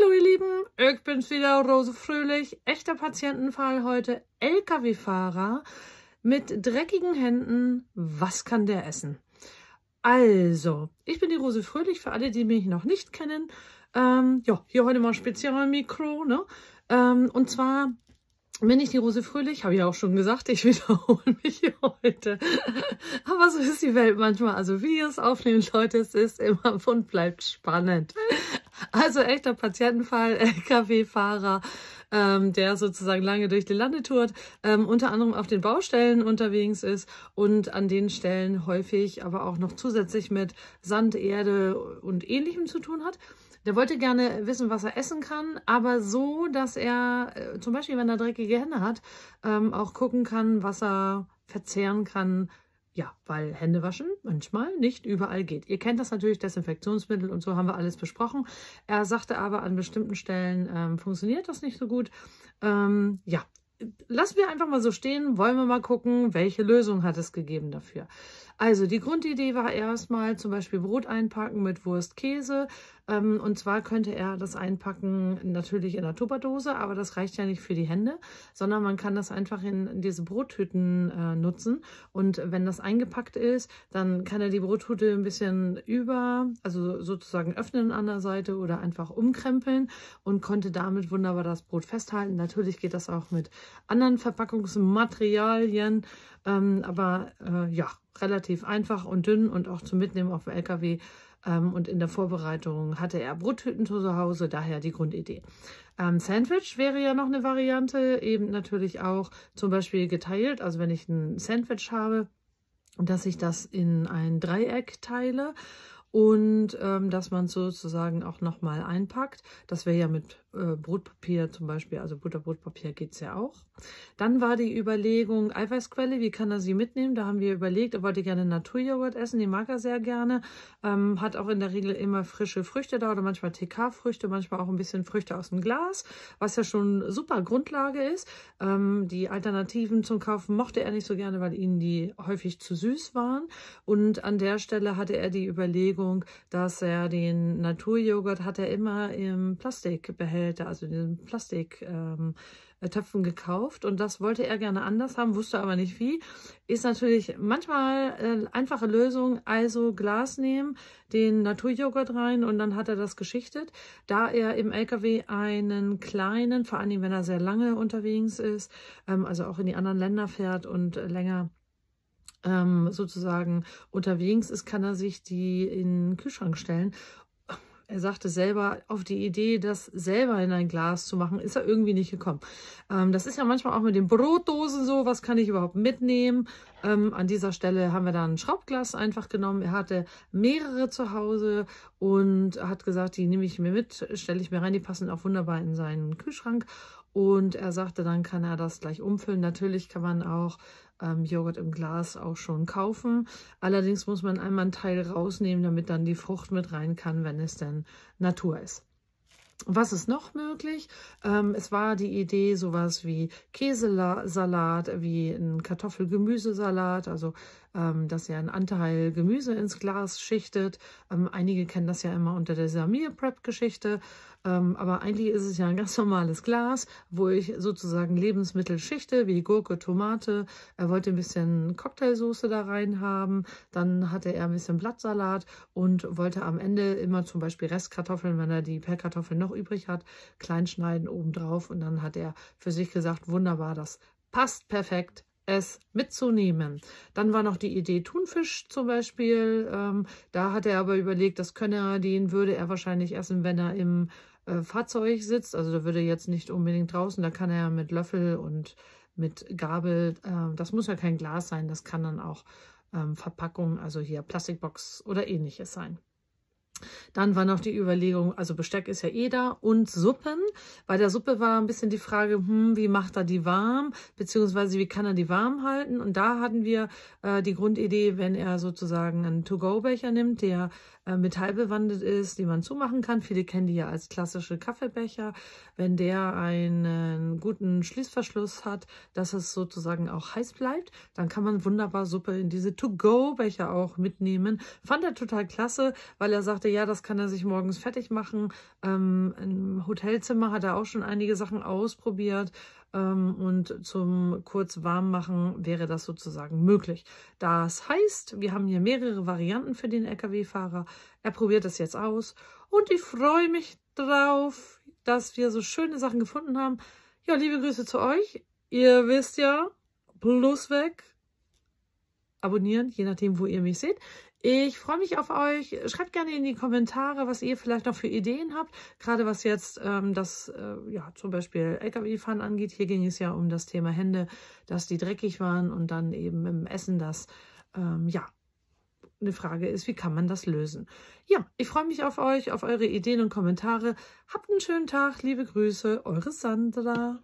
Hallo ihr Lieben, ich bin's wieder, Rose Fröhlich. Echter Patientenfall heute, Lkw-Fahrer mit dreckigen Händen. Was kann der essen? Also, ich bin die Rose Fröhlich, für alle, die mich noch nicht kennen. Ähm, ja, hier heute mal speziell Mikro, ne? Ähm, und zwar bin ich die Rose Fröhlich, habe ich auch schon gesagt, ich wiederhole mich heute. Aber so ist die Welt manchmal. Also wie es aufnehmen, Leute, es ist immer und bleibt spannend. Also echter Patientenfall, LKW-Fahrer, ähm, der sozusagen lange durch die Lande tourt, ähm, unter anderem auf den Baustellen unterwegs ist und an den Stellen häufig aber auch noch zusätzlich mit Sand, Erde und ähnlichem zu tun hat. Der wollte gerne wissen, was er essen kann, aber so, dass er äh, zum Beispiel, wenn er dreckige Hände hat, ähm, auch gucken kann, was er verzehren kann, ja, weil Hände waschen manchmal nicht überall geht. Ihr kennt das natürlich, Desinfektionsmittel und so haben wir alles besprochen. Er sagte aber, an bestimmten Stellen ähm, funktioniert das nicht so gut. Ähm, ja, lassen wir einfach mal so stehen, wollen wir mal gucken, welche Lösung hat es gegeben dafür. Also die Grundidee war erstmal zum Beispiel Brot einpacken mit Wurst, Käse. Ähm, und zwar könnte er das einpacken natürlich in der Tupperdose, aber das reicht ja nicht für die Hände, sondern man kann das einfach in diese Brottüten äh, nutzen. Und wenn das eingepackt ist, dann kann er die Brottüte ein bisschen über, also sozusagen öffnen an der Seite oder einfach umkrempeln und konnte damit wunderbar das Brot festhalten. Natürlich geht das auch mit anderen Verpackungsmaterialien. Ähm, aber äh, ja, relativ einfach und dünn und auch zum Mitnehmen auf dem LKW. Ähm, und in der Vorbereitung hatte er Brothüten zu Hause, daher die Grundidee. Ähm, Sandwich wäre ja noch eine Variante, eben natürlich auch zum Beispiel geteilt. Also wenn ich ein Sandwich habe, dass ich das in ein Dreieck teile und ähm, dass man sozusagen auch nochmal einpackt. Das wäre ja mit äh, Brotpapier zum Beispiel, also Butterbrotpapier geht es ja auch. Dann war die Überlegung, Eiweißquelle, wie kann er sie mitnehmen? Da haben wir überlegt, er wollte gerne Naturjoghurt essen, die mag er sehr gerne. Ähm, hat auch in der Regel immer frische Früchte da oder manchmal TK-Früchte, manchmal auch ein bisschen Früchte aus dem Glas, was ja schon super Grundlage ist. Ähm, die Alternativen zum Kaufen mochte er nicht so gerne, weil ihnen die häufig zu süß waren. Und an der Stelle hatte er die Überlegung, Bewegung, dass er den Naturjoghurt hat er immer im Plastikbehälter, also in den Plastik. Ähm, Töpfen gekauft und das wollte er gerne anders haben, wusste aber nicht wie. Ist natürlich manchmal äh, einfache Lösung, also Glas nehmen, den Naturjoghurt rein und dann hat er das geschichtet. Da er im LKW einen kleinen, vor allem wenn er sehr lange unterwegs ist, ähm, also auch in die anderen Länder fährt und äh, länger ähm, sozusagen unterwegs ist, kann er sich die in den Kühlschrank stellen. Er sagte selber, auf die Idee, das selber in ein Glas zu machen, ist er irgendwie nicht gekommen. Ähm, das ist ja manchmal auch mit den Brotdosen so, was kann ich überhaupt mitnehmen? Ähm, an dieser Stelle haben wir dann ein Schraubglas einfach genommen. Er hatte mehrere zu Hause und hat gesagt, die nehme ich mir mit, stelle ich mir rein, die passen auch wunderbar in seinen Kühlschrank. Und er sagte, dann kann er das gleich umfüllen. Natürlich kann man auch ähm, Joghurt im Glas auch schon kaufen. Allerdings muss man einmal einen Teil rausnehmen, damit dann die Frucht mit rein kann, wenn es denn Natur ist. Was ist noch möglich? Ähm, es war die Idee, sowas wie Käsesalat, wie ein Kartoffelgemüsesalat, also ähm, dass ihr einen Anteil Gemüse ins Glas schichtet. Ähm, einige kennen das ja immer unter der Samir-Prep-Geschichte. Ähm, aber eigentlich ist es ja ein ganz normales Glas, wo ich sozusagen Lebensmittel schichte, wie Gurke, Tomate. Er wollte ein bisschen Cocktailsoße da rein haben. Dann hatte er ein bisschen Blattsalat und wollte am Ende immer zum Beispiel Restkartoffeln, wenn er die Pellkartoffeln noch übrig hat, klein schneiden obendrauf. Und dann hat er für sich gesagt, wunderbar, das passt perfekt es mitzunehmen. Dann war noch die Idee Thunfisch zum Beispiel. Ähm, da hat er aber überlegt, das könne er, den würde er wahrscheinlich essen, wenn er im äh, Fahrzeug sitzt. Also da würde er jetzt nicht unbedingt draußen, da kann er mit Löffel und mit Gabel, äh, das muss ja kein Glas sein, das kann dann auch ähm, Verpackung, also hier Plastikbox oder ähnliches sein. Dann war noch die Überlegung, also Besteck ist ja eh da und Suppen. Bei der Suppe war ein bisschen die Frage, hm, wie macht er die warm, beziehungsweise wie kann er die warm halten? Und da hatten wir äh, die Grundidee, wenn er sozusagen einen To-Go-Becher nimmt, der äh, metallbewandet ist, die man zumachen kann. Viele kennen die ja als klassische Kaffeebecher. Wenn der einen guten Schließverschluss hat, dass es sozusagen auch heiß bleibt, dann kann man wunderbar Suppe in diese To-Go-Becher auch mitnehmen. Fand er total klasse, weil er sagte, ja, das kann er sich morgens fertig machen. Ähm, Im Hotelzimmer hat er auch schon einige Sachen ausprobiert ähm, und zum kurz warm machen wäre das sozusagen möglich. Das heißt, wir haben hier mehrere Varianten für den Lkw-Fahrer. Er probiert das jetzt aus und ich freue mich drauf, dass wir so schöne Sachen gefunden haben. Ja, liebe Grüße zu euch. Ihr wisst ja, plus weg, abonnieren, je nachdem, wo ihr mich seht. Ich freue mich auf euch. Schreibt gerne in die Kommentare, was ihr vielleicht noch für Ideen habt. Gerade was jetzt ähm, das, äh, ja, zum Beispiel LKW-Fahren angeht. Hier ging es ja um das Thema Hände, dass die dreckig waren und dann eben im Essen das, ähm, ja, eine Frage ist, wie kann man das lösen? Ja, ich freue mich auf euch, auf eure Ideen und Kommentare. Habt einen schönen Tag, liebe Grüße, eure Sandra.